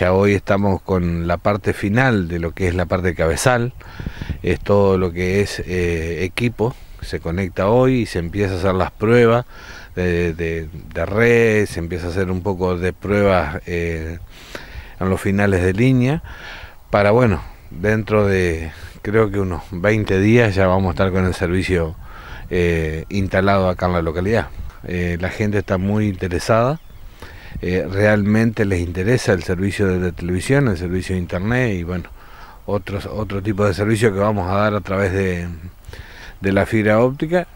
ya hoy estamos con la parte final de lo que es la parte cabezal, es todo lo que es eh, equipo, se conecta hoy y se empieza a hacer las pruebas de, red, se empieza a hacer un poco de pruebas eh, en los finales de línea, para bueno, dentro de creo que unos 20 días ya vamos a estar con el servicio eh, instalado acá en la localidad. la gente está muy interesada eh, realmente les interesa el servicio de televisión, el servicio de internet y bueno, otros, otro tipo de servicio que vamos a dar a través de, la fibra óptica.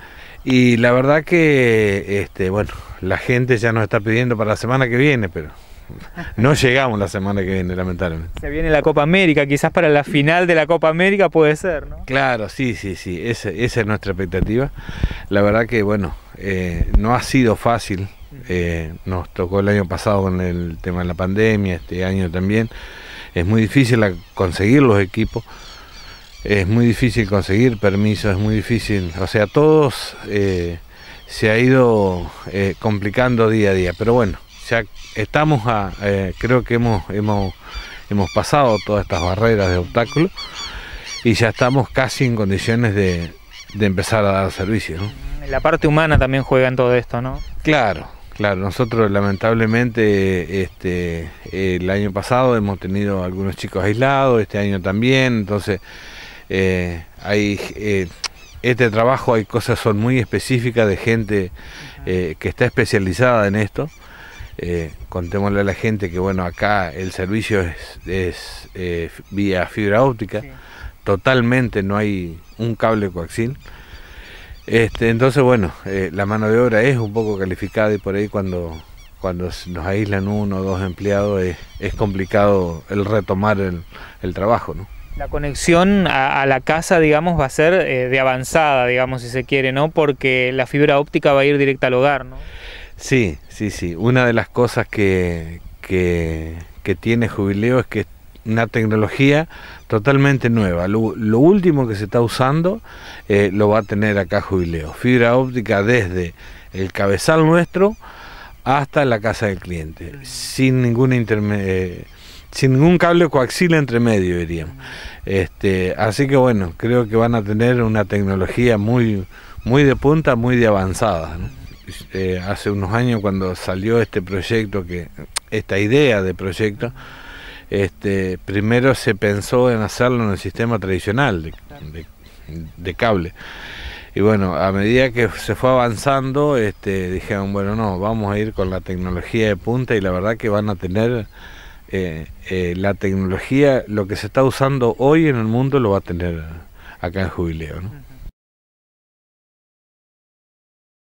Y la verdad que, este, bueno, la gente ya nos está pidiendo para la semana que viene, pero no llegamos la semana que viene, lamentablemente. Se viene la Copa América, quizás para la final de la Copa América puede ser, ¿no? Claro, sí, sí, sí, esa, esa es nuestra expectativa. La verdad que, bueno, eh, no ha sido fácil eh, nos tocó el año pasado con el tema de la pandemia, este año también. Es muy difícil conseguir los equipos, es muy difícil conseguir permisos, es muy difícil, o sea, todos eh, se ha ido eh, complicando día a día, pero bueno, ya estamos a, creo que hemos, hemos, pasado todas estas barreras de obstáculos y ya estamos casi en condiciones de, de empezar a dar servicio. La parte humana también juega en todo esto, ¿no? Claro, Claro, nosotros lamentablemente este, el año pasado hemos tenido algunos chicos aislados, este año también, entonces eh, hay eh, este trabajo hay cosas son muy específicas de gente eh, que está especializada en esto. contémosle a la gente que bueno acá el servicio es, vía fibra óptica, totalmente no hay un cable coaxil. Este, entonces, bueno, eh, la mano de obra es un poco calificada y por ahí cuando, cuando nos aíslan uno o dos empleados es, complicado el retomar el, trabajo, ¿no? La conexión a, la casa, digamos, va a ser eh, de avanzada, digamos, si se quiere, ¿no? Porque la fibra óptica va a ir directa al hogar, ¿no? Sí, sí, sí. Una de las cosas que, que tiene Jubileo es que una tecnología totalmente nueva. Lo, último que se está usando eh, lo va a tener acá Jubileo. Fibra óptica desde el cabezal nuestro hasta la casa del cliente, sin ninguna eh, sin ningún cable coaxil entre medio, diríamos. Este, así que bueno, creo que van a tener una tecnología muy, muy de punta, muy de avanzada. Eh, hace unos años cuando salió este proyecto, que esta idea de proyecto, este, primero se pensó en hacerlo en el sistema tradicional de, cable. Y bueno, a medida que se fue avanzando, este, dijeron, bueno, no, vamos a ir con la tecnología de punta y la verdad que van a tener eh, eh, la tecnología, lo que se está usando hoy en el mundo lo va a tener acá en Jubileo.